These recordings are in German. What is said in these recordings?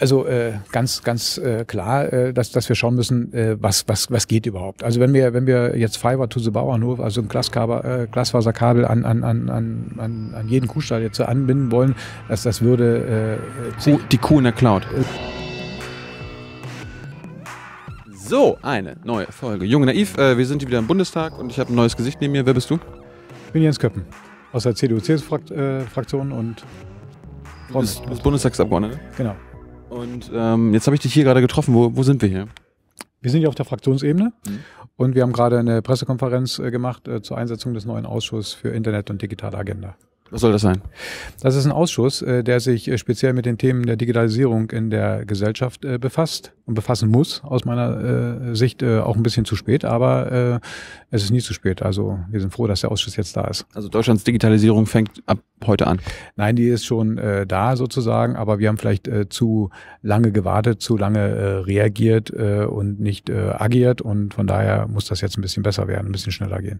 Also äh, ganz, ganz äh, klar, äh, dass, dass wir schauen müssen, äh, was, was, was geht überhaupt. Also wenn wir, wenn wir jetzt Fiber to the Bauernhof, also ein Glaskabel, äh, Glasfaserkabel an, an, an, an, an, jeden Kuhstall jetzt anbinden wollen, dass das würde äh, äh, Kuh, die Kuh in der Cloud. so, eine neue Folge. Junge Naiv, äh, wir sind hier wieder im Bundestag und ich habe ein neues Gesicht neben mir. Wer bist du? Ich bin Jens Köppen aus der CDU-CSU-Fraktion äh, und... Du bist, du bist Bundestagsabgeordneter? Genau. Und ähm, jetzt habe ich dich hier gerade getroffen. Wo, wo sind wir hier? Wir sind hier auf der Fraktionsebene mhm. und wir haben gerade eine Pressekonferenz äh, gemacht äh, zur Einsetzung des neuen Ausschusses für Internet und digitale Agenda. Was soll das sein? Das ist ein Ausschuss, äh, der sich äh, speziell mit den Themen der Digitalisierung in der Gesellschaft äh, befasst und befassen muss, aus meiner Sicht auch ein bisschen zu spät, aber es ist nie zu spät. Also wir sind froh, dass der Ausschuss jetzt da ist. Also Deutschlands Digitalisierung fängt ab heute an? Nein, die ist schon da sozusagen, aber wir haben vielleicht zu lange gewartet, zu lange reagiert und nicht agiert und von daher muss das jetzt ein bisschen besser werden, ein bisschen schneller gehen.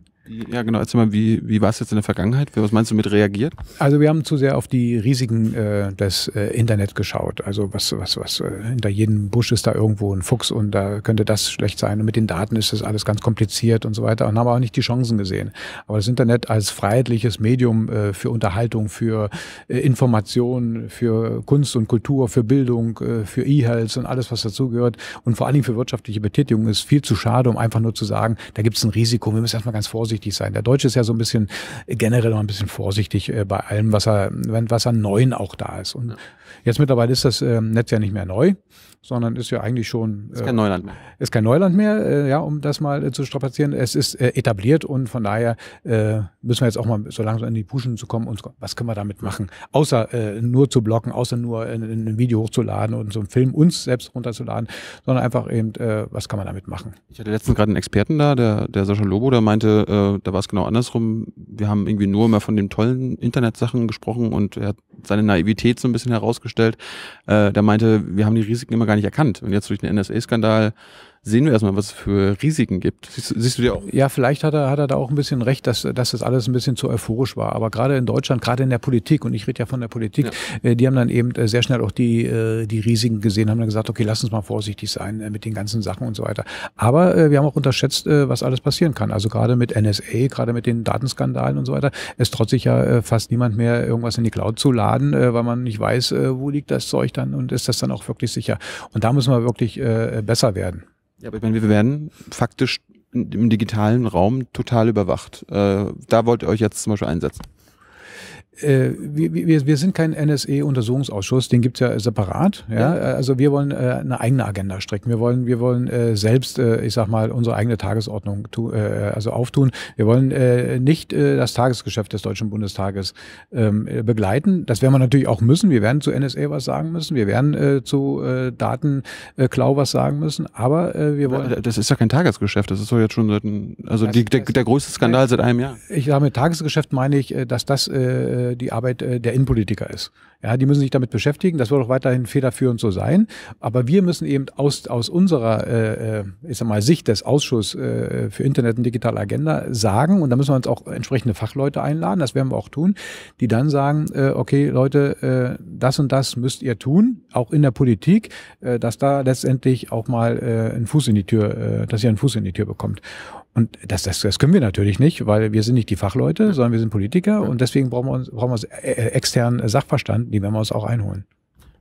Ja genau, erzähl mal, wie, wie war es jetzt in der Vergangenheit? Was meinst du mit reagieren? reagiert? Also wir haben zu sehr auf die Risiken äh, des äh, Internet geschaut. Also was, was, was, äh, hinter jedem Busch ist da irgendwo ein Fuchs und da könnte das schlecht sein. Und mit den Daten ist das alles ganz kompliziert und so weiter. Und haben auch nicht die Chancen gesehen. Aber das Internet als freiheitliches Medium äh, für Unterhaltung, für äh, Information, für Kunst und Kultur, für Bildung, äh, für E-Health und alles, was dazugehört und vor allen Dingen für wirtschaftliche Betätigung ist viel zu schade, um einfach nur zu sagen, da gibt es ein Risiko, wir müssen erstmal ganz vorsichtig sein. Der Deutsche ist ja so ein bisschen äh, generell noch ein bisschen vorsichtig äh, bei allem, was, er, was an Neuen auch da ist. Und ja. jetzt mittlerweile ist das äh, Netz ja nicht mehr neu sondern ist ja eigentlich schon. Ist äh, kein Neuland mehr. Ist kein Neuland mehr, äh, ja, um das mal äh, zu strapazieren. Es ist etabliert und von daher müssen wir jetzt auch mal so langsam in die Puschen zu kommen und was können wir damit machen? Außer nur zu blocken, außer nur ein Video hochzuladen und so einen Film uns selbst runterzuladen, sondern einfach eben, was kann man damit machen? Ich hatte letztens gerade einen Experten da, der, der Sascha Lobo, der meinte, da war es genau andersrum. Wir haben irgendwie nur immer von den tollen Internetsachen gesprochen und er hat seine Naivität so ein bisschen herausgestellt. der meinte, wir haben die Risiken immer gar nicht erkannt. Und jetzt durch den NSA-Skandal sehen wir erstmal, was es für Risiken gibt. Siehst, siehst, du dir auch? Ja, vielleicht hat er, hat er da auch ein bisschen recht, dass, dass das alles ein bisschen zu euphorisch war. Aber gerade in Deutschland, gerade in der Politik, und ich rede ja von der Politik, ja. Äh, die haben dann eben äh, sehr schnell auch die, äh, die Risiken gesehen, haben dann gesagt, okay, lass uns mal vorsichtig sein mit den ganzen Sachen und so weiter. Aber wir haben auch unterschätzt, was alles passieren kann. Also gerade mit NSA, gerade mit den Datenskandalen und so weiter. Es trotz sich ja fast niemand mehr, irgendwas in die Cloud zu laden, weil man nicht weiß, wo liegt das Zeug dann und ist das dann auch wirklich sicher. Und da müssen wir wirklich besser werden. Ja, aber ich meine, wir werden faktisch im digitalen Raum total überwacht. Äh, da wollt ihr euch jetzt zum Beispiel einsetzen äh, wir, wir, sind kein NSE-Untersuchungsausschuss, den gibt's ja separat. Ja? ja. Also wir wollen äh, eine eigene Agenda strecken. Wir wollen, wir wollen äh, selbst, äh, ich sag mal, unsere eigene Tagesordnung tu, äh, also auftun. Wir wollen äh, nicht äh, das Tagesgeschäft des Deutschen Bundestages ähm, begleiten. Das werden wir natürlich auch müssen. Wir werden zu NSE was sagen müssen. Wir werden äh, zu äh, Datenklau äh, was sagen müssen. Aber äh, wir wollen. das ist ja kein Tagesgeschäft. Das ist doch jetzt schon seit, also das, die, der, der größte Skandal seit einem Jahr. Ich sage mit Tagesgeschäft meine ich, äh, dass das äh, äh, die Arbeit äh, der Innenpolitiker ist. Ja, die müssen sich damit beschäftigen. Das wird auch weiterhin federführend so sein. Aber wir müssen eben aus, aus unserer äh, äh, ich sag mal, Sicht des Ausschusses äh, für Internet und digitale Agenda sagen, und da müssen wir uns auch entsprechende Fachleute einladen, das werden wir auch tun, die dann sagen, äh, okay, Leute, äh, das und das müsst ihr tun, auch in der Politik, äh, dass da letztendlich auch mal äh, ein Fuß in die Tür, äh, dass ihr einen Fuß in die Tür bekommt. Und das, das, das können wir natürlich nicht, weil wir sind nicht die Fachleute, sondern wir sind Politiker und deswegen brauchen wir uns brauchen wir äh, externen Sachverstand, die werden wir uns auch einholen.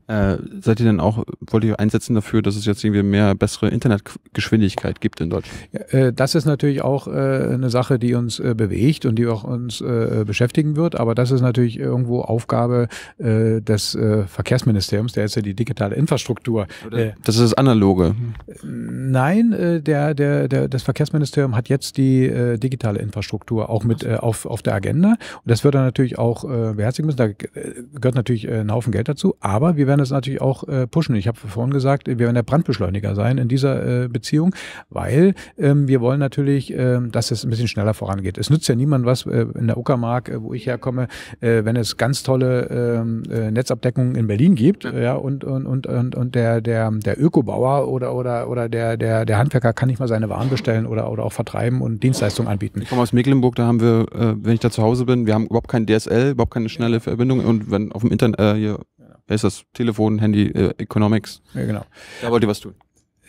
Äh, seid ihr denn auch, wollt ihr einsetzen dafür, dass es jetzt irgendwie mehr bessere Internetgeschwindigkeit gibt in Deutschland? Äh, das ist natürlich auch äh, eine Sache, die uns äh, bewegt und die auch uns äh, beschäftigen wird. Aber das ist natürlich irgendwo Aufgabe äh, des Verkehrsministeriums, der jetzt ja die digitale Infrastruktur. das ist das analoge. Nein, der, der, der, das Verkehrsministerium hat jetzt die digitale Infrastruktur auch mit auf, auf der Agenda. Und das wird dann natürlich auch beherzigen müssen. Da gehört natürlich ein Haufen Geld dazu. Aber wir werden kann das natürlich auch äh, pushen. Ich habe vorhin gesagt, wir werden der Brandbeschleuniger sein in dieser äh, Beziehung, weil ähm, wir wollen natürlich, ähm, dass es ein bisschen schneller vorangeht. Es nützt ja niemand was äh, in der Uckermark, äh, wo ich herkomme, äh, wenn es ganz tolle ähm, äh, Netzabdeckungen in Berlin gibt ja, ja und, und, und, und, und der, der, der Ökobauer oder, oder, oder der, der, der Handwerker kann nicht mal seine Waren bestellen oder, oder auch vertreiben und Dienstleistungen anbieten. Ich komme aus Mecklenburg, da haben wir, äh, wenn ich da zu Hause bin, wir haben überhaupt kein DSL, überhaupt keine schnelle Verbindung und wenn auf dem Internet äh, hier ist das Telefon, Handy, äh, Economics. Ja, genau. Da wollt ihr was tun.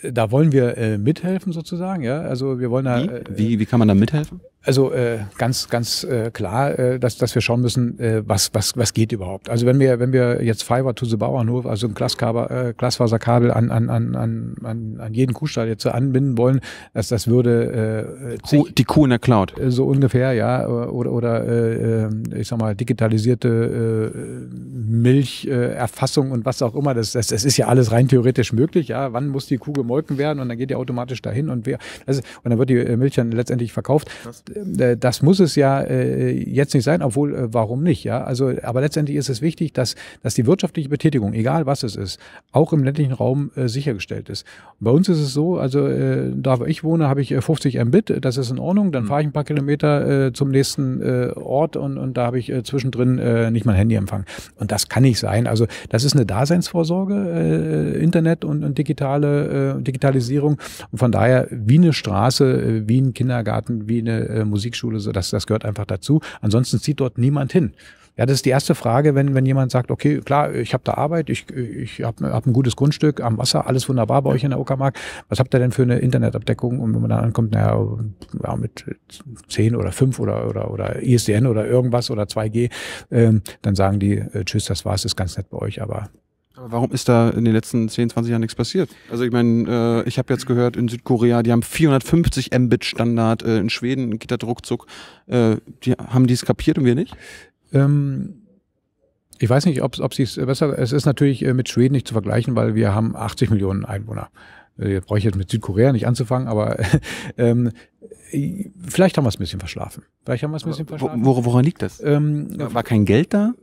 Äh, da wollen wir äh, mithelfen sozusagen, ja. Also wir wollen da. Wie? Äh, wie, wie kann man da mithelfen? Also äh, ganz, ganz äh, klar, äh, dass, dass wir schauen müssen, äh, was, was, was geht überhaupt. Also wenn wir, wenn wir jetzt Fiber to the Bauernhof, also ein Glaskaber, äh, Glasfaserkabel an, an, an, an, an jeden Kuhstall jetzt anbinden wollen, dass das würde äh, Kuh, die Kuh in der Cloud. Äh, so ungefähr, ja. Oder, oder äh, ähm, ich sag mal, digitalisierte äh, Milcherfassung äh, und was auch immer. Das, das, das ist ja alles rein theoretisch möglich, ja. Wann muss die Kuh gemolken werden und dann geht die automatisch dahin und wer. Also, und dann wird die äh, Milch dann letztendlich verkauft. Das äh, das muss es ja äh, jetzt nicht sein, obwohl, äh, warum nicht? Ja, also, aber letztendlich ist es wichtig, dass, dass die wirtschaftliche Betätigung, egal was es ist, auch im ländlichen Raum sichergestellt ist. Und bei uns ist es so, also da wo ich wohne, habe ich 50 Mbit, das ist in Ordnung, dann mhm. fahre ich ein paar Kilometer zum nächsten Ort und, und da habe ich zwischendrin nicht mein Handyempfang. Und das kann nicht sein. Also das ist eine Daseinsvorsorge, Internet und, und digitale Digitalisierung. Und von daher wie eine Straße, wie ein Kindergarten, wie eine äh, Musikschule, so, das, das gehört einfach dazu. Ansonsten zieht dort niemand hin. Ja, das ist die erste Frage, wenn, wenn jemand sagt, okay, klar, ich habe da Arbeit, ich, ich habe hab ein gutes Grundstück am Wasser, alles wunderbar bei euch in der Uckermark. Was habt ihr denn für eine Internetabdeckung? Und wenn man dann ankommt, naja, ja, mit 10 oder 5 oder, oder, oder ISDN e oder irgendwas oder 2G, ähm, dann sagen die, äh, tschüss, das war's, ist ganz nett bei euch, aber aber warum ist da in den letzten 10, 20 Jahren nichts passiert? Also ich meine, äh, ich habe jetzt gehört, in Südkorea, die haben 450 Mbit Standard, äh, in Schweden geht das ruckzuck. Äh, die, haben die es kapiert und wir nicht? Ähm ich weiß nicht, ob, ob sie es besser. Es ist natürlich äh, mit Schweden nicht zu vergleichen, weil wir haben 80 Millionen Einwohner. Äh, jetzt brauche ich jetzt mit Südkorea nicht anzufangen, aber ähm, vielleicht haben wir es ein bisschen verschlafen. Vielleicht haben wir es ein bisschen verschlafen. Wor woran liegt das? Ähm, War kein Geld da?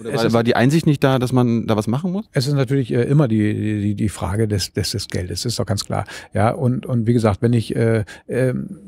Oder war, war, die Einsicht nicht da, dass man da was machen muss? Es ist natürlich äh, immer die, die, die Frage des, des, des Geldes, ist doch ganz klar. Ja, und, und wie gesagt, wenn ich äh, ähm,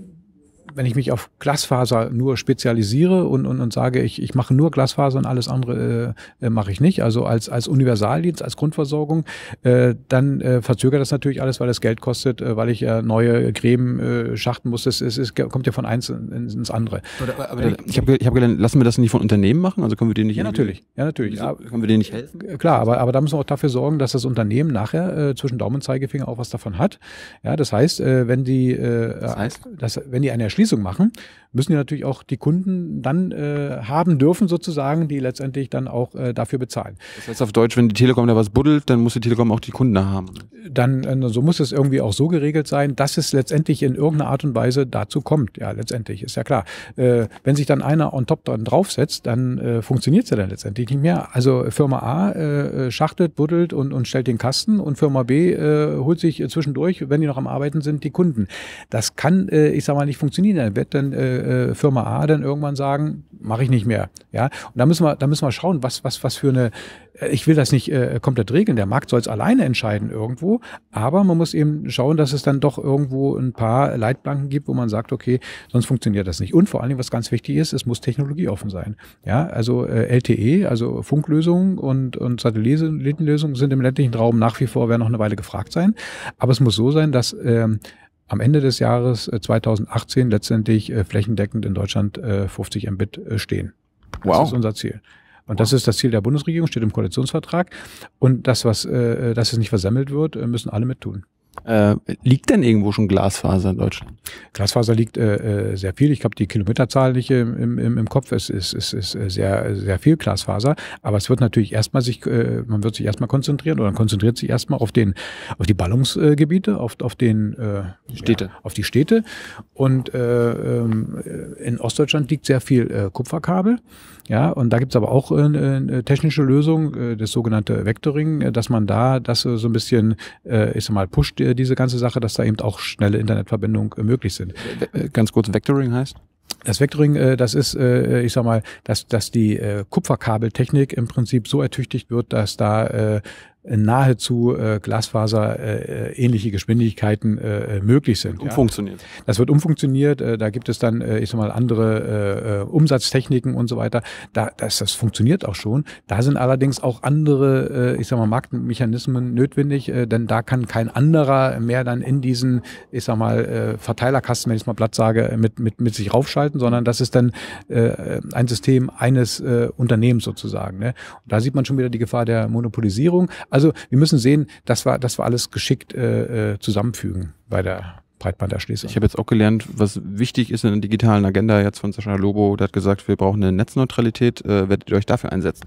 wenn ich mich auf Glasfaser nur spezialisiere und, und, und sage, ich, ich mache nur Glasfaser und alles andere äh, mache ich nicht, also als, als Universaldienst, als Grundversorgung, äh, dann äh, verzögert das natürlich alles, weil das Geld kostet, äh, weil ich äh, neue Gräben äh, schachten muss. Es, es, es kommt ja von eins ins, ins andere. Oder, aber, äh, ich habe ich hab gelernt, lassen wir das nicht von Unternehmen machen? Also können wir denen nicht Ja, natürlich. Ja, natürlich. Ja, können wir denen nicht helfen? Äh, klar, aber, aber da müssen wir auch dafür sorgen, dass das Unternehmen nachher äh, zwischen Daumen und Zeigefinger auch was davon hat. Ja, das heißt, äh, wenn die äh, das heißt? Dass, wenn die eine Erschließung Erschließung machen, müssen die natürlich auch die Kunden dann äh, haben dürfen, sozusagen, die letztendlich dann auch äh, dafür bezahlen. Das heißt auf Deutsch, wenn die Telekom da was buddelt, dann muss die Telekom auch die Kunden haben. Dann, äh, so muss es irgendwie auch so geregelt sein, dass es letztendlich in irgendeiner Art und Weise dazu kommt. Ja, letztendlich, ist ja klar. Äh, wenn sich dann einer on top dann draufsetzt, dann äh, funktioniert es ja dann letztendlich nicht mehr. Also Firma A äh, schachtet, buddelt und, und stellt den Kasten und Firma B äh, holt sich zwischendurch, wenn die noch am Arbeiten sind, die Kunden. Das kann, äh, ich sag mal, nicht funktionieren nie. Dann wird dann äh, äh, Firma A dann irgendwann sagen, mache ich nicht mehr. Ja, und da müssen wir, da müssen wir schauen, was, was, was für eine. Äh, ich will das nicht äh, komplett regeln. Der Markt soll es alleine entscheiden irgendwo, aber man muss eben schauen, dass es dann doch irgendwo ein paar Leitplanken gibt, wo man sagt, okay, sonst funktioniert das nicht. Und vor allen Dingen, was ganz wichtig ist, es muss technologieoffen sein. Ja, also äh, LTE, also Funklösungen und und Satellitenlösungen sind im ländlichen Raum nach wie vor werden noch eine Weile gefragt sein, aber es muss so sein, dass ähm, am Ende des Jahres 2018 äh, letztendlich äh, flächendeckend in Deutschland 50 äh, Mbit stehen. Wow. Das ist unser Ziel. Und wow. das ist das Ziel der Bundesregierung, steht im Koalitionsvertrag. Und das, was, dass es nicht versammelt wird, müssen alle mittun. Äh, liegt denn irgendwo schon Glasfaser in Deutschland? Glasfaser liegt äh, äh sehr viel. Ich habe die Kilometerzahl nicht im, im, im Kopf. Es ist, es ist äh, sehr, sehr viel Glasfaser. Aber es wird natürlich erstmal sich, äh, man wird sich erstmal konzentrieren oder man konzentriert sich erstmal auf den, auf die Ballungsgebiete, auf, auf den äh, Städte. Ja, auf die Städte. Und ähm, in Ostdeutschland liegt sehr viel Kupferkabel. Ja, und da gibt es aber auch äh, eine technische Lösung, äh, das sogenannte Vectoring, äh, dass man da das so ein bisschen, ich sag mal, pusht, diese ganze Sache, dass da eben auch schnelle Internetverbindungen möglich sind. Ganz kurz, Vectoring heißt? Das Vectoring, das ist, ich sag mal, dass, dass die Kupferkabeltechnik im Prinzip so ertüchtigt wird, dass da äh, nahezu äh, Glasfaser äh, äh ähnliche Geschwindigkeiten äh, äh möglich sind. Umfunktioniert. Ja. Das wird umfunktioniert. Äh, da gibt es dann, äh, ich sag mal, andere äh, Umsatztechniken und so weiter. Da, das, das funktioniert auch schon. Da sind allerdings auch andere, äh, ich sag mal, Marktmechanismen notwendig, äh, denn da kann kein anderer mehr dann in diesen, ich sag mal, äh, Verteilerkasten, wenn ich es mal platt sage, mit, mit, mit sich raufschalten, sondern das ist dann äh, ein System eines äh, Unternehmens sozusagen. Ne? Und da sieht man schon wieder die Gefahr der Monopolisierung also wir müssen sehen, dass wir, dass wir alles geschickt äh, äh zusammenfügen bei der Breitbanderschließung. Ich habe jetzt auch gelernt, was wichtig ist in der digitalen Agenda jetzt von Sascha Lobo, der hat gesagt, wir brauchen eine Netzneutralität. Äh, werdet ihr euch dafür einsetzen?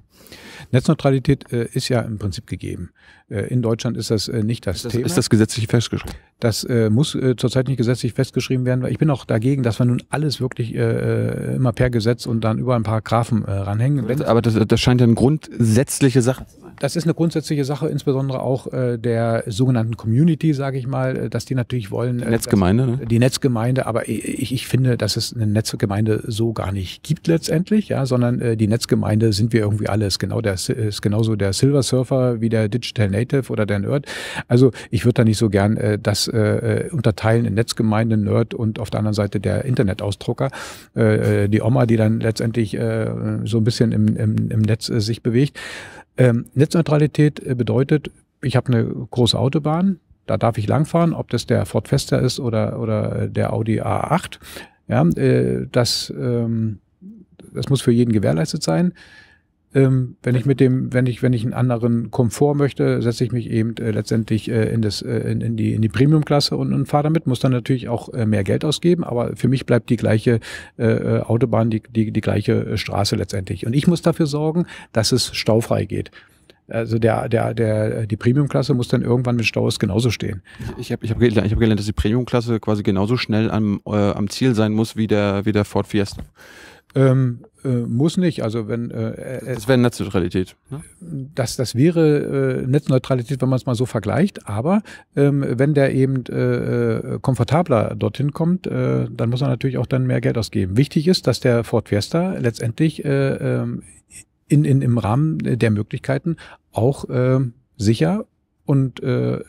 Netzneutralität äh, ist ja im Prinzip gegeben. Äh, in Deutschland ist das äh, nicht das, ist das Thema. Ist das gesetzlich festgeschrieben? Das äh, muss äh, zurzeit nicht gesetzlich festgeschrieben werden, weil ich bin auch dagegen, dass wir nun alles wirklich äh, äh immer per Gesetz und dann über ein paar Grafen äh, ranhängen. aber das, das scheint ja eine grundsätzliche Sache zu das ist eine grundsätzliche Sache, insbesondere auch äh, der sogenannten Community, sage ich mal, äh, dass die natürlich wollen. Die äh, Netzgemeinde, dass, ne? Die Netzgemeinde, aber ich, ich finde, dass es eine Netzgemeinde so gar nicht gibt letztendlich, ja, sondern äh, die Netzgemeinde sind wir irgendwie alle. Ist, genau der, ist genauso der Silver Surfer wie der Digital Native oder der Nerd. Also ich würde da nicht so gern äh, das äh, äh, unterteilen in Netzgemeinde, Nerd und auf der anderen Seite der Internetausdrucker. Äh, die Oma, die dann letztendlich äh, so ein bisschen im, im, im Netz äh, sich bewegt. Ähm, Netzneutralität äh, bedeutet, ich habe eine große Autobahn, da darf ich langfahren, ob das der Ford Fester ist oder, oder äh, der Audi A8. Ja, äh, das, ähm, das muss für jeden gewährleistet sein. Ähm, wenn ich mit dem, wenn ich, wenn ich einen anderen Komfort möchte, setze ich mich eben äh, letztendlich äh, in das, äh, in, in die, in die Premium-Klasse und, und fahre damit, muss dann natürlich auch äh, mehr Geld ausgeben, aber für mich bleibt die gleiche äh, äh Autobahn, die, die, die gleiche äh, Straße letztendlich. Und ich muss dafür sorgen, dass es staufrei geht. Also der, der, der, die Premium-Klasse muss dann irgendwann mit Staus genauso stehen. Ich habe ich hab gelernt, ich hab gelernt, dass die Premium-Klasse quasi genauso schnell am, äh, am Ziel sein muss wie der, wie der Ford Fiesta. Ähm, äh, muss nicht, also wenn äh, äh, das wäre Netzneutralität. Ne? Das, das wäre äh, Netzneutralität, wenn man es mal so vergleicht. Aber ähm, wenn der eben äh, äh komfortabler dorthin kommt, äh, dann muss er natürlich auch dann mehr Geld ausgeben. Wichtig ist, dass der Ford Fiesta letztendlich äh, ähm, in, in, im Rahmen der Möglichkeiten auch äh, sicher und äh,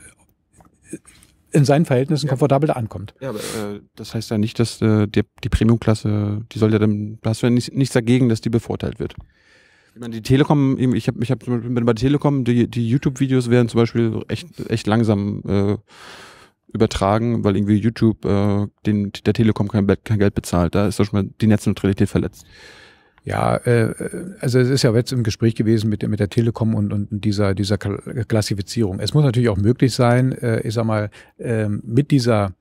in seinen Verhältnissen ja. komfortabel da ankommt. Ja, aber äh, das heißt ja nicht, dass äh, die, die Premium-Klasse, die soll ja dann, da hast du ja nicht, nichts dagegen, dass die bevorteilt wird. Ich meine, die Telekom, ich habe, ich hab, bin bei Telekom, die, die YouTube-Videos werden zum Beispiel echt, echt langsam äh, übertragen, weil irgendwie YouTube äh, den, der Telekom kein, kein Geld bezahlt. Da ist doch schon mal die Netzneutralität verletzt. Ja, äh, äh, also es ist ja jetzt im Gespräch gewesen mit, mit der Telekom und, und dieser, dieser Klassifizierung. Es muss natürlich auch möglich sein, äh, ich sag mal, äh, mit dieser,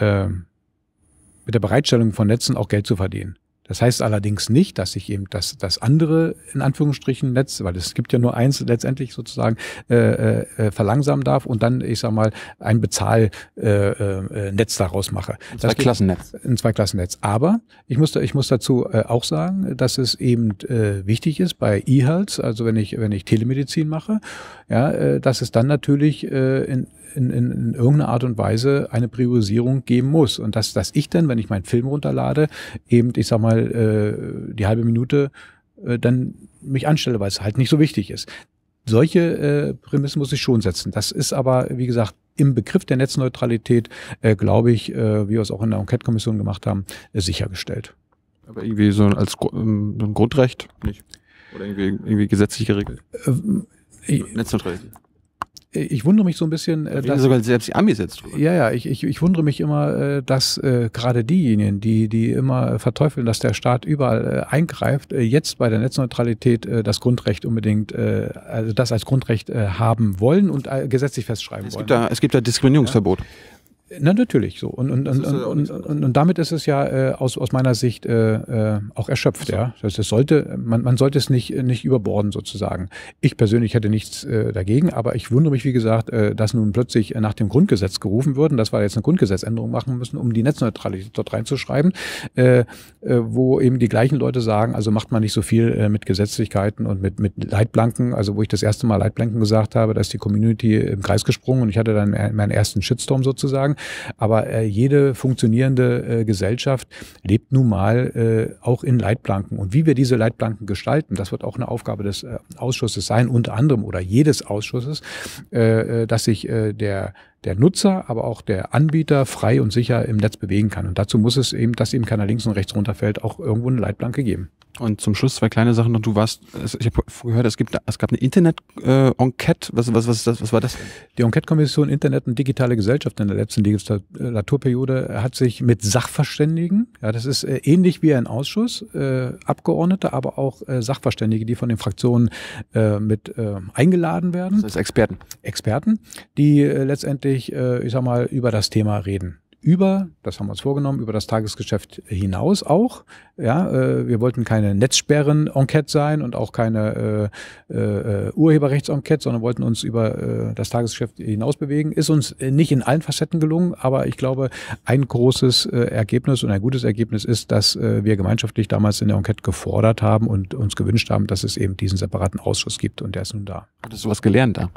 äh, mit der Bereitstellung von Netzen auch Geld zu verdienen. Das heißt allerdings nicht, dass sich eben das, das andere, in Anführungsstrichen, Netz, weil es gibt ja nur eins letztendlich sozusagen, äh, äh, äh verlangsamen darf und dann, ich sag mal, ein Bezahlnetz äh, äh, Netz daraus mache. Ein Zweiklassennetz. Ein Zweiklassennetz. Aber ich muss, da, ich muss dazu äh, auch sagen, dass es eben äh, wichtig ist bei E-Health, also wenn ich, wenn ich Telemedizin mache, ja, äh, dass es dann natürlich äh, in, in, in, in irgendeiner Art und Weise eine Priorisierung geben muss. Und dass, dass ich dann, wenn ich meinen Film runterlade, eben, ich sag mal, äh, die halbe Minute äh, dann mich anstelle, weil es halt nicht so wichtig ist. Solche äh, Prämissen muss ich schon setzen. Das ist aber, wie gesagt, im Begriff der Netzneutralität, äh, glaube ich, äh, wie wir es auch in der Enquete-Kommission gemacht haben, äh, sichergestellt. Aber irgendwie so als ähm, ein Grundrecht nicht? Oder irgendwie, irgendwie gesetzlich geregelt? Ähm, äh, Netzneutralität ich wundere mich so ein bisschen. Äh, da dass, sogar selbst die Amis jetzt drüber. Ja, ja, ich, ich, ich wundere mich immer, äh, dass äh, gerade diejenigen, die, die immer äh, verteufeln, dass der Staat überall äh, eingreift, äh, jetzt bei der Netzneutralität äh, das Grundrecht unbedingt, äh, also das als Grundrecht äh, haben wollen und äh, gesetzlich festschreiben es wollen. Gibt da, es gibt da Diskriminierungsverbot. Ja? Na, natürlich, so. Und, und, und, und, und, und, damit ist es ja äh, aus, aus meiner Sicht äh, äh, auch erschöpft, so. ja. Das, das sollte, man, man sollte es nicht, nicht überborden, sozusagen. Ich persönlich hätte nichts äh, dagegen, aber ich wundere mich, wie gesagt, äh, dass nun plötzlich nach dem Grundgesetz gerufen würden, dass wir jetzt eine Grundgesetzänderung machen müssen, um die Netzneutralität dort reinzuschreiben, äh, äh, wo eben die gleichen Leute sagen, also macht man nicht so viel äh, mit Gesetzlichkeiten und mit, mit Leitplanken, also wo ich das erste Mal Leitplanken gesagt habe, da ist die Community im Kreis gesprungen und ich hatte dann meinen ersten Shitstorm sozusagen aber äh, jede funktionierende äh, Gesellschaft lebt nun mal äh, auch in Leitplanken. Und wie wir diese Leitplanken gestalten, das wird auch eine Aufgabe des äh, Ausschusses sein, unter anderem oder jedes Ausschusses, äh, äh dass sich äh, der der Nutzer, aber auch der Anbieter frei und sicher im Netz bewegen kann. Und dazu muss es eben, dass eben keiner links und rechts runterfällt, auch irgendwo eine Leitplanke geben. Und zum Schluss zwei kleine Sachen noch. Du warst, ich habe gehört, es gibt, es gab eine Internet-Enquete. was, was, was, das, was war das? Die Enquete-Kommission Internet und digitale Gesellschaft in der letzten Legislaturperiode äh, hat sich mit Sachverständigen, ja, das ist äh, ähnlich wie ein Ausschuss, äh, Abgeordnete, aber auch äh, Sachverständige, die von den Fraktionen äh, mit äh, eingeladen werden. Das heißt Experten. Experten, die letztendlich wirklich, äh, ich sag mal, über das Thema reden über, das haben wir uns vorgenommen, über das Tagesgeschäft hinaus auch. Ja, äh, wir wollten keine Netzsperren-Enquete sein und auch keine äh, äh, Urheberrechts-Enquete, sondern wollten uns über äh, das Tagesgeschäft hinaus bewegen. Ist uns äh, nicht in allen Facetten gelungen, aber ich glaube, ein großes äh, Ergebnis und ein gutes Ergebnis ist, dass äh, wir gemeinschaftlich damals in der Enquete gefordert haben und uns gewünscht haben, dass es eben diesen separaten Ausschuss gibt und der ist nun da. Hattest du was gelernt da? Ja?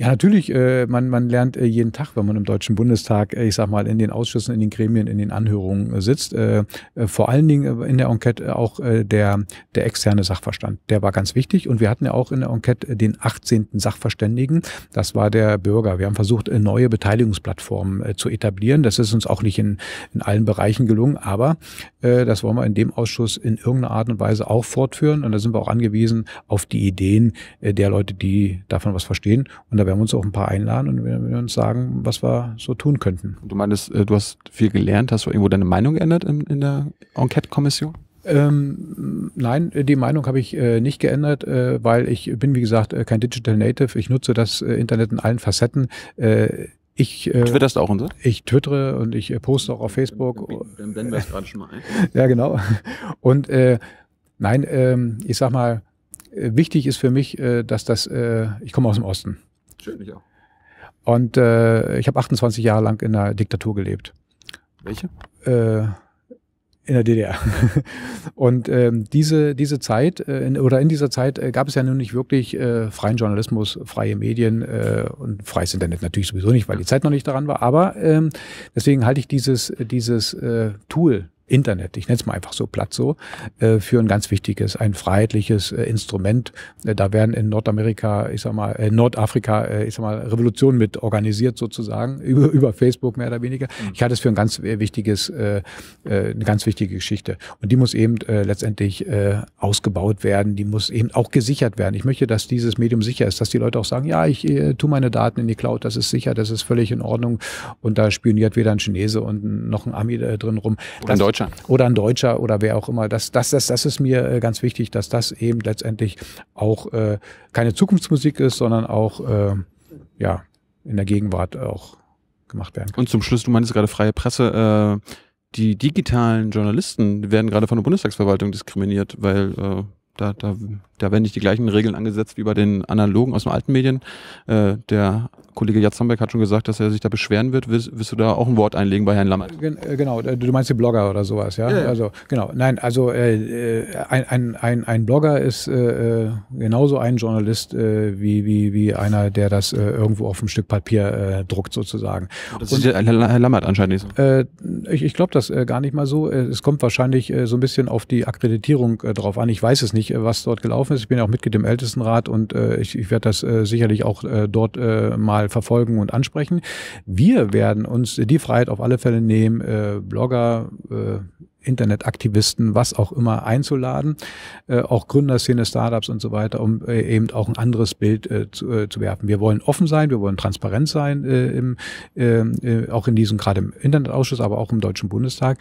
Ja, natürlich, äh, man, man lernt äh, jeden Tag, wenn man im Deutschen Bundestag, äh, ich sag mal, in den Ausschüssen, in den Gremien, in den Anhörungen äh, sitzt. Äh, äh, vor allen Dingen in der Enquete auch der, der externe Sachverstand. Der war ganz wichtig und wir hatten ja auch in der Enquete den 18. Sachverständigen. Das war der Bürger. Wir haben versucht, neue Beteiligungsplattformen zu etablieren. Das ist uns auch nicht in, in allen Bereichen gelungen, aber das wollen wir in dem Ausschuss in irgendeiner Art und Weise auch fortführen. Und da sind wir auch angewiesen auf die Ideen der Leute, die davon was verstehen. Und da werden uns auch ein paar einladen und wir, wir uns sagen, was wir so tun könnten. Du meinst, äh, du hast viel gelernt, hast du irgendwo deine Meinung geändert in, in der Enquete-Kommission? Ähm, nein, die Meinung habe ich äh, nicht geändert, äh, weil ich bin, wie gesagt, äh, kein Digital Native. Ich nutze das äh, Internet in allen Facetten. Äh, ich, äh, Twitterst auch, und so? Ich twittere und ich poste auch auf Facebook. Dann blenden wir es gerade schon mal ein. ja, genau. Und äh, nein, ähm, ich sag mal, wichtig ist für mich, äh, dass das, äh, ich komme aus dem Osten. Schön, ich auch. Und äh, ich habe 28 Jahre lang in einer Diktatur gelebt. Welche? Äh, in der DDR. Und ähm, diese, diese Zeit äh, in, oder in dieser Zeit äh, gab es ja nun nicht wirklich äh, freien Journalismus, freie Medien äh, und freies Internet natürlich sowieso nicht, weil die Zeit noch nicht daran war. Aber ähm, deswegen halte ich dieses, dieses äh, Tool Internet, ich nenne es mal einfach so platt so, äh, für ein ganz wichtiges, ein freiheitliches äh, Instrument. Äh, da werden in Nordamerika, ich sag mal, in Nordafrika, ich sag mal, Revolutionen mit organisiert sozusagen, über, über Facebook mehr oder weniger. Mhm. Ich halte es für ein ganz wichtiges, eine ganz wichtige Geschichte. Und die muss eben letztendlich ausgebaut werden, die muss eben auch gesichert werden. Ich möchte, dass dieses Medium sicher ist, dass die Leute auch sagen, ja, ich tue meine Daten in die Cloud, das ist sicher, das ist völlig in Ordnung und da spioniert weder ein Chinese und noch ein Ami drin rum. Das, Deutscher. Oder ein Deutscher oder wer auch immer. Das, das, das, das ist mir äh, ganz wichtig, dass das eben letztendlich auch äh, keine Zukunftsmusik ist, sondern auch äh, ja, in der Gegenwart auch gemacht werden kann. Und zum Schluss, du meintest gerade freie Presse. Äh die digitalen Journalisten werden gerade von der Bundestagsverwaltung diskriminiert, weil äh, da, da, da werden nicht die gleichen Regeln angesetzt wie bei den analogen aus den alten Medien. Äh, der Kollege Jatzambeck hat schon gesagt, dass er sich da beschweren wird. Willst, willst, du da auch ein Wort einlegen bei Herrn Lammert? Äh, genau, äh, du meinst die Blogger oder sowas, ja? ja, ja. Also genau, nein, also äh, äh ein, ein, ein, Blogger ist äh, genauso ein Journalist äh, wie, wie, wie einer, der das irgendwo auf einem Stück Papier druckt sozusagen. Das Und, ist Herr Lammert anscheinend nicht ich ich glaube das gar nicht mal so. Es kommt wahrscheinlich so ein bisschen auf die Akkreditierung drauf an. Ich weiß es nicht sicherlich, äh, was dort gelaufen ist. Ich bin ja auch Mitglied im Ältestenrat und äh, ich, ich werde das äh, sicherlich auch äh, dort äh, mal verfolgen und ansprechen. Wir werden uns die Freiheit auf alle Fälle nehmen, äh, Blogger, äh, Internetaktivisten, was auch immer einzuladen, äh, auch Gründerszene, Startups und so weiter, um äh, eben auch ein anderes Bild äh, zu, äh, zu werfen. Wir wollen offen sein, wir wollen transparent sein, äh, im, ähm, äh, auch in diesem, gerade im Internetausschuss, aber auch im Deutschen Bundestag.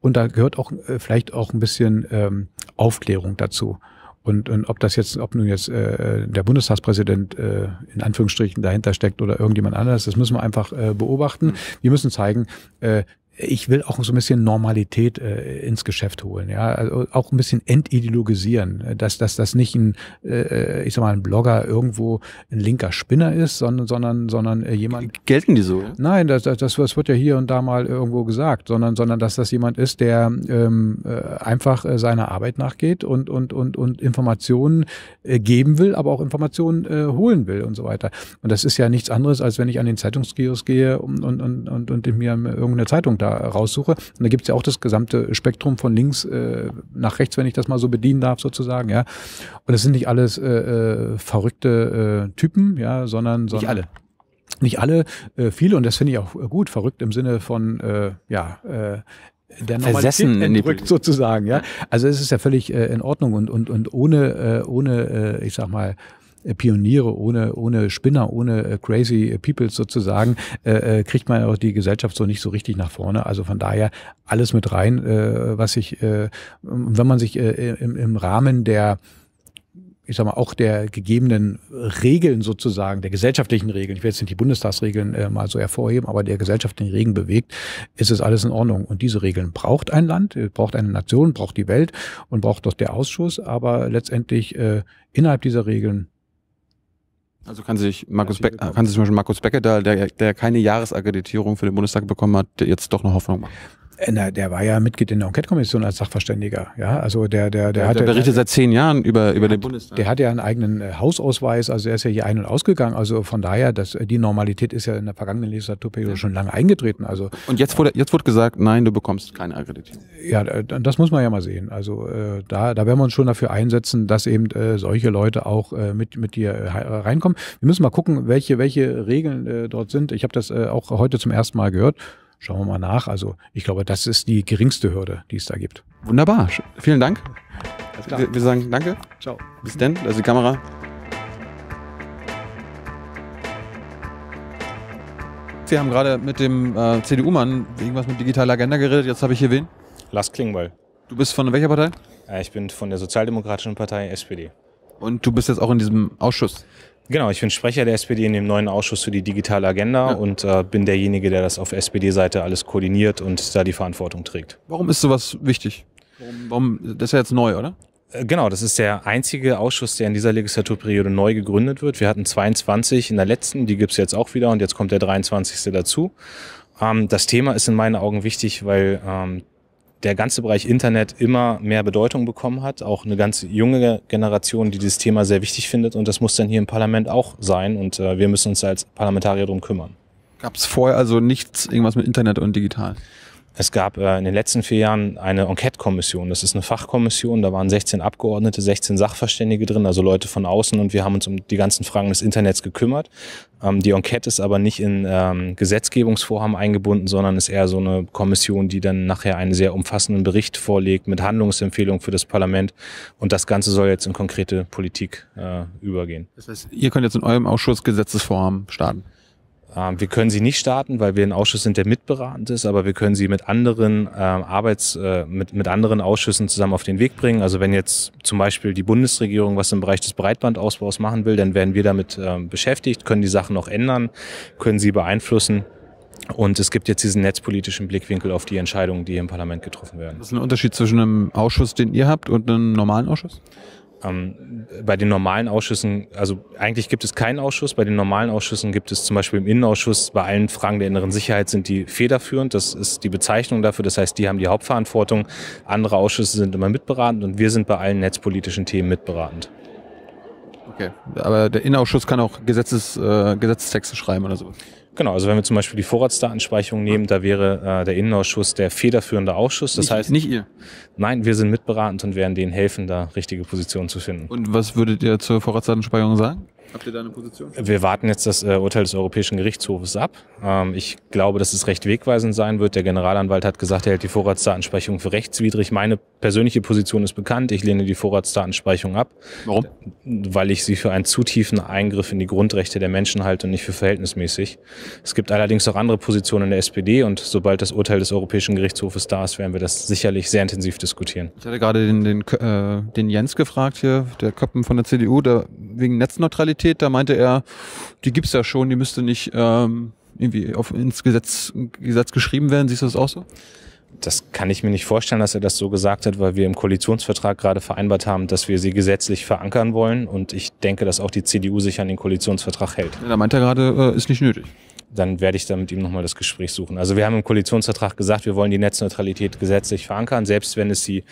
Und da gehört auch äh, vielleicht auch ein bisschen ähm, Aufklärung dazu. Und, und ob das jetzt, ob nun jetzt äh, der Bundestagspräsident äh, in Anführungsstrichen dahinter steckt oder irgendjemand anders, das müssen wir einfach äh, beobachten. Wir müssen zeigen, äh, ich will auch so ein bisschen Normalität äh, ins Geschäft holen, ja, also auch ein bisschen entideologisieren, äh, dass, dass das nicht ein, äh, äh, ich sag mal, ein Blogger irgendwo ein linker Spinner ist, sondern, sondern, sondern äh, jemand. Gelten die so? Nein, das, das, das wird ja hier und da mal irgendwo gesagt, sondern, sondern dass das jemand ist, der ähm, äh, einfach äh, seiner Arbeit nachgeht und, und, und, und Informationen äh, geben will, aber auch Informationen äh, holen will und so weiter. Und das ist ja nichts anderes, als wenn ich an den Zeitungskiosk gehe und, und, und, und, und mir irgendeine Zeitung da da raussuche. Und da gibt es ja auch das gesamte Spektrum von links äh, nach rechts, wenn ich das mal so bedienen darf, sozusagen, ja. Und das sind nicht alles äh, äh verrückte äh, Typen, ja, sondern, sondern. Nicht alle nicht alle, äh, viele, und das finde ich auch äh, gut, verrückt im Sinne von, äh, ja, äh, der Normalität entrückt sozusagen, ja. Also es ist ja völlig äh, in Ordnung und, und, und ohne, äh, ohne äh, ich sag mal, äh, Pioniere, ohne, ohne Spinner, ohne äh, crazy people sozusagen, äh, äh, kriegt man auch die Gesellschaft so nicht so richtig nach vorne. Also von daher alles mit rein, äh, was ich, äh, wenn man sich äh, im, im Rahmen der ich sag mal, auch der gegebenen Regeln sozusagen, der gesellschaftlichen Regeln, ich will jetzt nicht die Bundestagsregeln äh, mal so hervorheben, aber der gesellschaftlichen Regeln bewegt, ist es alles in Ordnung. Und diese Regeln braucht ein Land, braucht eine Nation, braucht die Welt und braucht doch der Ausschuss, aber letztendlich äh, innerhalb dieser Regeln also kann sich Markus Becker, kann sich zum Beispiel Markus Becker, der, der, keine Jahresakkreditierung für den Bundestag bekommen hat, jetzt doch eine Hoffnung machen. Na, der war ja Mitglied in der Enquete-Kommission als Sachverständiger. Ja, also der, der, der, der, hat der berichtet seit zehn Jahren über, über hat, den Bundestag. Der hat ja einen eigenen äh, Hausausweis, also er ist ja hier ein- und ausgegangen. Also von daher, dass äh, die Normalität ist ja in der vergangenen Legislaturperiode ja. schon lange eingetreten. Also, und jetzt wurde, jetzt wurde gesagt, nein, du bekommst keine Akkreditierung. Ja, das muss man ja mal sehen. Also äh, da, da werden wir uns schon dafür einsetzen, dass eben äh, solche Leute auch äh, mit, mit dir äh, reinkommen. Wir müssen mal gucken, welche, welche Regeln dort sind. Ich habe das auch heute zum ersten Mal gehört schauen wir mal nach. Also ich glaube, das ist die geringste Hürde, die es da gibt. Wunderbar. Vielen Dank. Wir, wir sagen danke. Ciao. Bis denn. Also die Kamera. Wir haben gerade mit dem äh, CDU-Mann irgendwas mit digitaler Agenda geredet. Jetzt habe ich hier wen? Lars Klingbeil. Du bist von welcher Partei? Äh, ich bin von der Sozialdemokratischen Partei SPD. Und du bist jetzt auch in diesem Ausschuss? Genau, ich bin Sprecher der SPD in dem neuen Ausschuss für die digitale Agenda ja. und äh, bin derjenige, der das auf SPD-Seite alles koordiniert und da die Verantwortung trägt. Warum ist sowas wichtig? Warum, warum, das ist ja jetzt neu, oder? Äh, genau, das ist der einzige Ausschuss, der in dieser Legislaturperiode neu gegründet wird. Wir hatten 22 in der letzten, die gibt's jetzt auch wieder und jetzt kommt der 23. dazu. Ähm, das Thema ist in meinen Augen wichtig, weil ähm, der ganze Bereich Internet immer mehr Bedeutung bekommen hat. Auch eine ganz junge Generation, die dieses Thema sehr wichtig findet. Und das muss dann hier im Parlament auch sein. Und äh, wir müssen uns als Parlamentarier drum kümmern. Gab es vorher also nichts, irgendwas mit Internet und digital? Es gab äh, in den letzten vier Jahren eine Enquete-Kommission. Das ist eine Fachkommission. Da waren 16 Abgeordnete, 16 Sachverständige drin, also Leute von außen. Und wir haben uns um die ganzen Fragen des Internets gekümmert. Ähm, die Enquete ist aber nicht in ähm, Gesetzgebungsvorhaben eingebunden, sondern ist eher so eine Kommission, die dann nachher einen sehr umfassenden Bericht vorlegt mit Handlungsempfehlungen für das Parlament. Und das Ganze soll jetzt in konkrete Politik äh, übergehen. Das heißt, ihr könnt jetzt in eurem Ausschuss Gesetzesvorhaben starten. Ähm, wir können sie nicht starten, weil wir ein Ausschuss sind, der mitberatend ist, aber wir können sie mit anderen ähm, Arbeits, äh, mit, mit anderen Ausschüssen zusammen auf den Weg bringen. Also wenn jetzt zum Beispiel die Bundesregierung was im Bereich des Breitbandausbaus machen will, dann werden wir damit äh, beschäftigt, können die Sachen auch ändern, können sie beeinflussen. Und es gibt jetzt diesen netzpolitischen Blickwinkel auf die Entscheidungen, die hier im Parlament getroffen werden. Das ist ein Unterschied zwischen einem Ausschuss, den ihr habt, und einem normalen Ausschuss? Ähm, bei den normalen Ausschüssen, also eigentlich gibt es keinen Ausschuss, bei den normalen Ausschüssen gibt es zum Beispiel im Innenausschuss bei allen Fragen der inneren Sicherheit sind die federführend, das ist die Bezeichnung dafür, das heißt, die haben die Hauptverantwortung, andere Ausschüsse sind immer mitberatend und wir sind bei allen netzpolitischen Themen mitberatend. Okay, aber der Innenausschuss kann auch Gesetzes, äh, Gesetzestexte schreiben oder so. Genau, also wenn wir zum Beispiel die Vorratsdatenspeicherung nehmen, da wäre äh, der Innenausschuss der federführende Ausschuss. Das nicht, heißt nicht ihr. Nein, wir sind mitberatend und werden denen helfen, da richtige Positionen zu finden. Und was würdet ihr zur Vorratsdatenspeicherung sagen? Habt ihr da eine Position? Wir warten jetzt das äh, Urteil des Europäischen Gerichtshofes ab. Ähm, ich glaube, dass es recht wegweisend sein wird. Der Generalanwalt hat gesagt, er hält die Vorratsdatenspeicherung für rechtswidrig. Meine persönliche Position ist bekannt. Ich lehne die Vorratsdatenspeicherung ab. Warum? Weil ich sie für einen zu tiefen Eingriff in die Grundrechte der Menschen halte und nicht für verhältnismäßig. Es gibt allerdings auch andere Positionen in der SPD und sobald das Urteil des Europäischen Gerichtshofes da ist, werden wir das sicherlich sehr intensiv diskutieren. Ich hatte gerade den, den, äh, den Jens gefragt hier, der Köppen von der CDU, der wegen Netzneutralität Qualität, da meinte er, die gibt es ja schon, die müsste nicht ähm, irgendwie auf, ins Gesetz, Gesetz geschrieben werden. Siehst du das auch so? Das kann ich mir nicht vorstellen, dass er das so gesagt hat, weil wir im Koalitionsvertrag gerade vereinbart haben, dass wir sie gesetzlich verankern wollen. Und ich denke, dass auch die CDU sich an den Koalitionsvertrag hält. Ja, da meint er gerade, äh, ist nicht nötig dann werde ich da mit ihm nochmal das Gespräch suchen. Also wir haben im Koalitionsvertrag gesagt, wir wollen die Netzneutralität gesetzlich verankern, selbst wenn es sie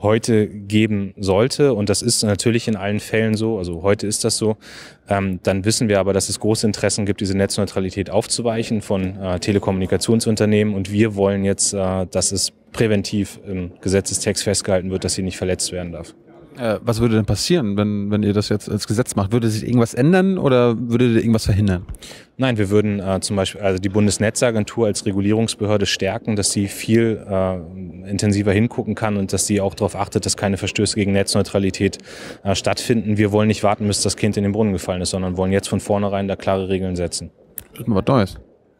heute geben sollte, und das ist natürlich in allen Fällen so, also heute ist das so, ähm, dann wissen wir aber, dass es große Interessen gibt, diese Netzneutralität aufzuweichen von äh, Telekommunikationsunternehmen. Und wir wollen jetzt, äh, dass es präventiv im Gesetzestext festgehalten wird, dass sie nicht verletzt werden darf. Äh, was würde denn passieren, wenn, wenn ihr das jetzt als Gesetz macht? Würde sich irgendwas ändern oder würde ihr irgendwas verhindern? Nein, wir würden äh, zum Beispiel also die Bundesnetzagentur als Regulierungsbehörde stärken, dass sie viel äh, intensiver hingucken kann und dass sie auch darauf achtet, dass keine Verstöße gegen Netzneutralität äh, stattfinden. Wir wollen nicht warten, bis das Kind in den Brunnen gefallen ist, sondern wollen jetzt von vornherein da klare Regeln setzen. Das ist mal was Neues.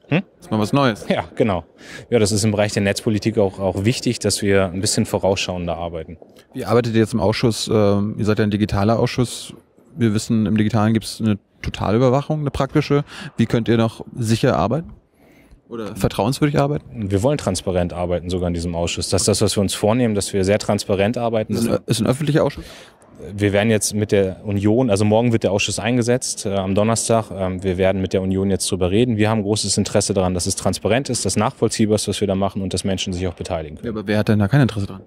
Hm? ist mal was Neues. Ja, genau. Ja, das ist im Bereich der Netzpolitik auch, auch wichtig, dass wir ein bisschen vorausschauender arbeiten. Wie arbeitet ihr jetzt im Ausschuss? Ähm, ihr seid ja ein digitaler Ausschuss. Wir wissen, im Digitalen gibt es eine Totalüberwachung, eine praktische. Wie könnt ihr noch sicher arbeiten? Oder vertrauenswürdig arbeiten? Wir wollen transparent arbeiten, sogar in diesem Ausschuss. Das ist das, was wir uns vornehmen, dass wir sehr transparent arbeiten. Ist ein, ist ein öffentlicher Ausschuss? wir werden jetzt mit der Union, also morgen wird der Ausschuss eingesetzt, äh, am Donnerstag. Ähm, wir werden mit der Union jetzt darüber reden. Wir haben großes Interesse daran, dass es transparent ist, dass nachvollziehbar ist, was wir da machen und dass Menschen sich auch beteiligen können. Ja, aber wer hat denn da kein Interesse dran?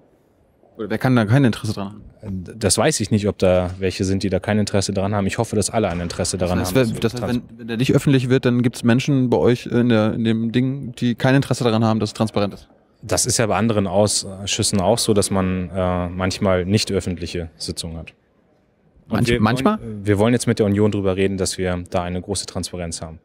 Oder wer kann da kein Interesse dran haben? Äh, das weiß ich nicht, ob da welche sind, die da kein Interesse dran haben. Ich hoffe, dass alle ein Interesse daran das heißt, haben. Das heißt, wenn, wenn der nicht öffentlich wird, dann gibt es Menschen bei euch in, der, in dem Ding, die kein Interesse daran haben, dass es transparent ist das ist ja bei anderen Ausschüssen auch so, dass man äh, manchmal nicht öffentliche Sitzungen hat. Manch, wir, manchmal? Wir wollen jetzt mit der Union drüber reden, dass wir da eine große Transparenz haben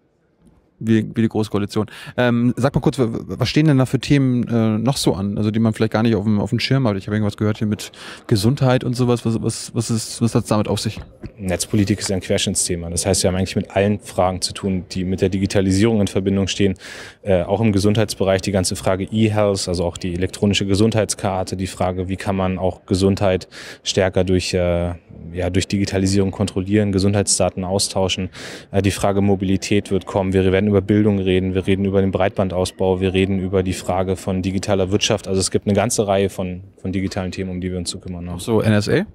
wie, wie die Große Koalition. Ähm, sag mal kurz, was stehen denn da für Themen äh, noch so an, also die man vielleicht gar nicht auf dem, auf dem Schirm hat? Ich habe irgendwas gehört hier mit Gesundheit und sowas. Was, was, was, ist, was hat es damit auf sich? Netzpolitik ist ein Querschnittsthema. Das heißt, wir haben eigentlich mit allen Fragen zu tun, die mit der Digitalisierung in Verbindung stehen. Äh, auch im Gesundheitsbereich die ganze Frage E-Health, also auch die elektronische Gesundheitskarte, die Frage, wie kann man auch Gesundheit stärker durch, äh, ja, durch Digitalisierung kontrollieren, Gesundheitsdaten austauschen. Äh, die Frage Mobilität wird kommen. Wir werden werden über Bildung reden, wir reden über den Breitbandausbau, wir reden über die Frage von digitaler Wirtschaft. Also es gibt eine ganze Reihe von, von digitalen Themen, um die wir uns zu kümmern haben. Ach so, NSA?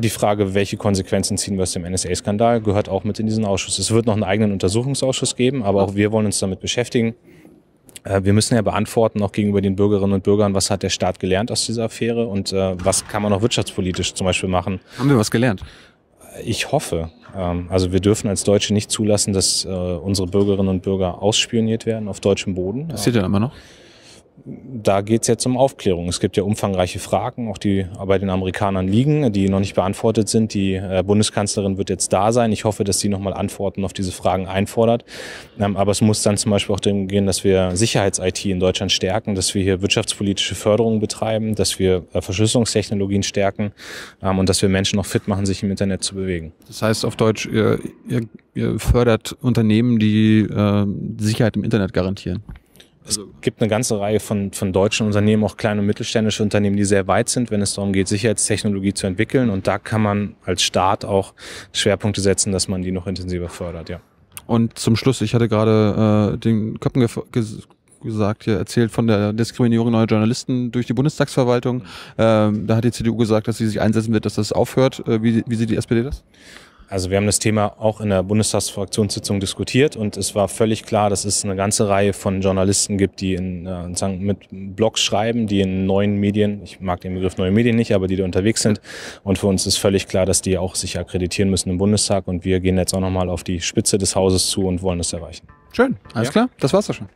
Die Frage, welche Konsequenzen ziehen wir aus dem NSA-Skandal, gehört auch mit in diesen Ausschuss. Es wird noch einen eigenen Untersuchungsausschuss geben, aber auch wir wollen uns damit beschäftigen. Äh, wir müssen ja beantworten, auch gegenüber den Bürgerinnen und Bürgern, was hat der Staat gelernt aus dieser Affäre und äh, was kann man auch wirtschaftspolitisch zum Beispiel machen. Haben wir was gelernt? ich hoffe. ähm, Also wir dürfen als Deutsche nicht zulassen, dass äh, unsere Bürgerinnen und Bürger ausspioniert werden auf deutschem Boden. Passiert ja immer noch da geht es jetzt um Aufklärung. Es gibt ja umfangreiche Fragen, auch die bei den Amerikanern liegen, die noch nicht beantwortet sind. Die äh, Bundeskanzlerin wird jetzt da sein. Ich hoffe, dass sie nochmal Antworten auf diese Fragen einfordert. Ähm, aber es muss dann zum Beispiel auch darum gehen, dass wir Sicherheits-IT in Deutschland stärken, dass wir hier wirtschaftspolitische Förderung betreiben, dass wir äh, Verschlüsselungstechnologien stärken ähm, und dass wir Menschen auch fit machen, sich im Internet zu bewegen. Das heißt auf Deutsch, ihr, ihr, ihr fördert Unternehmen, die äh, Sicherheit im Internet garantieren. Also es gibt eine ganze Reihe von, von deutschen Unternehmen, auch kleine und mittelständische Unternehmen, die sehr weit sind, wenn es darum geht, Sicherheitstechnologie zu entwickeln. Und da kann man als Staat auch Schwerpunkte setzen, dass man die noch intensiver fördert, ja. Und zum Schluss, ich hatte gerade äh, den Köppen gesagt, hier erzählt von der Diskriminierung neuer Journalisten durch die Bundestagsverwaltung. Mhm. Ähm, da hat die CDU gesagt, dass sie sich einsetzen wird, dass das aufhört. Äh, wie, wie sieht die SPD das? Also wir haben das Thema auch in der Bundestagsfraktionssitzung diskutiert und es war völlig klar, dass es eine ganze Reihe von Journalisten gibt, die in, äh, mit Blogs schreiben, die in neuen Medien, ich mag den Begriff neue Medien nicht, aber die da unterwegs sind. Und für uns ist völlig klar, dass die auch sich akkreditieren müssen im Bundestag und wir gehen jetzt auch nochmal auf die Spitze des Hauses zu und wollen das erreichen. Schön, alles ja. klar, das war's auch schon.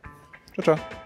Ciao, ciao.